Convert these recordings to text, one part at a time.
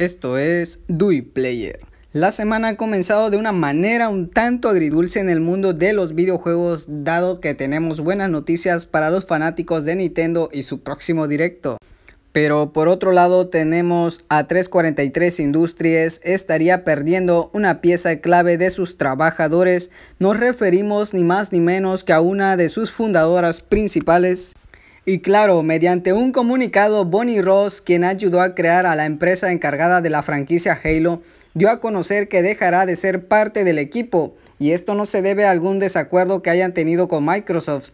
Esto es Dui Player. La semana ha comenzado de una manera un tanto agridulce en el mundo de los videojuegos dado que tenemos buenas noticias para los fanáticos de Nintendo y su próximo directo. Pero por otro lado tenemos a 343 Industries estaría perdiendo una pieza clave de sus trabajadores. Nos referimos ni más ni menos que a una de sus fundadoras principales, y claro, mediante un comunicado, Bonnie Ross, quien ayudó a crear a la empresa encargada de la franquicia Halo, dio a conocer que dejará de ser parte del equipo, y esto no se debe a algún desacuerdo que hayan tenido con Microsoft.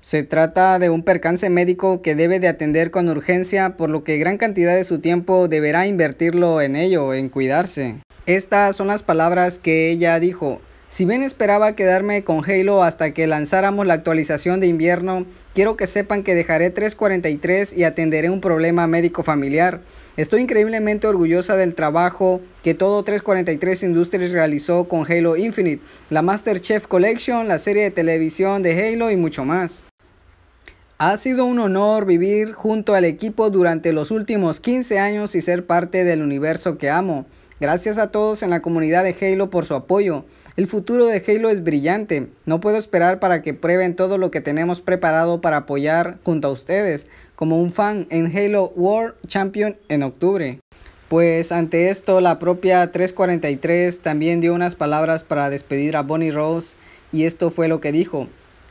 Se trata de un percance médico que debe de atender con urgencia, por lo que gran cantidad de su tiempo deberá invertirlo en ello, en cuidarse. Estas son las palabras que ella dijo, si bien esperaba quedarme con Halo hasta que lanzáramos la actualización de invierno, quiero que sepan que dejaré 343 y atenderé un problema médico familiar. Estoy increíblemente orgullosa del trabajo que todo 343 Industries realizó con Halo Infinite, la MasterChef Collection, la serie de televisión de Halo y mucho más. Ha sido un honor vivir junto al equipo durante los últimos 15 años y ser parte del universo que amo. Gracias a todos en la comunidad de Halo por su apoyo. El futuro de Halo es brillante. No puedo esperar para que prueben todo lo que tenemos preparado para apoyar junto a ustedes como un fan en Halo World Champion en octubre. Pues ante esto la propia 343 también dio unas palabras para despedir a Bonnie Rose y esto fue lo que dijo.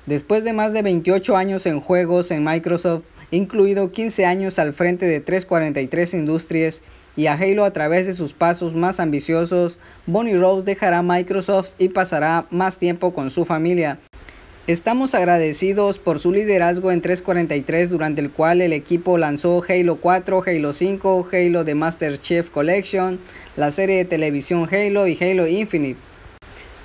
Después de más de 28 años en juegos en Microsoft, incluido 15 años al frente de 343 Industries y a Halo a través de sus pasos más ambiciosos, Bonnie Rose dejará Microsoft y pasará más tiempo con su familia. Estamos agradecidos por su liderazgo en 343 durante el cual el equipo lanzó Halo 4, Halo 5, Halo The Master Chief Collection, la serie de televisión Halo y Halo Infinite.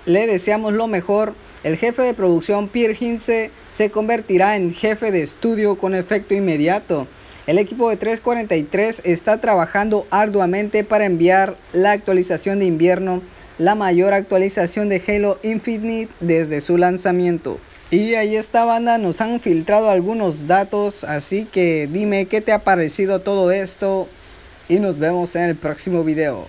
Le deseamos lo mejor el jefe de producción Pierre Hinze se convertirá en jefe de estudio con efecto inmediato. El equipo de 343 está trabajando arduamente para enviar la actualización de invierno, la mayor actualización de Halo Infinite desde su lanzamiento. Y ahí está banda, nos han filtrado algunos datos, así que dime qué te ha parecido todo esto y nos vemos en el próximo video.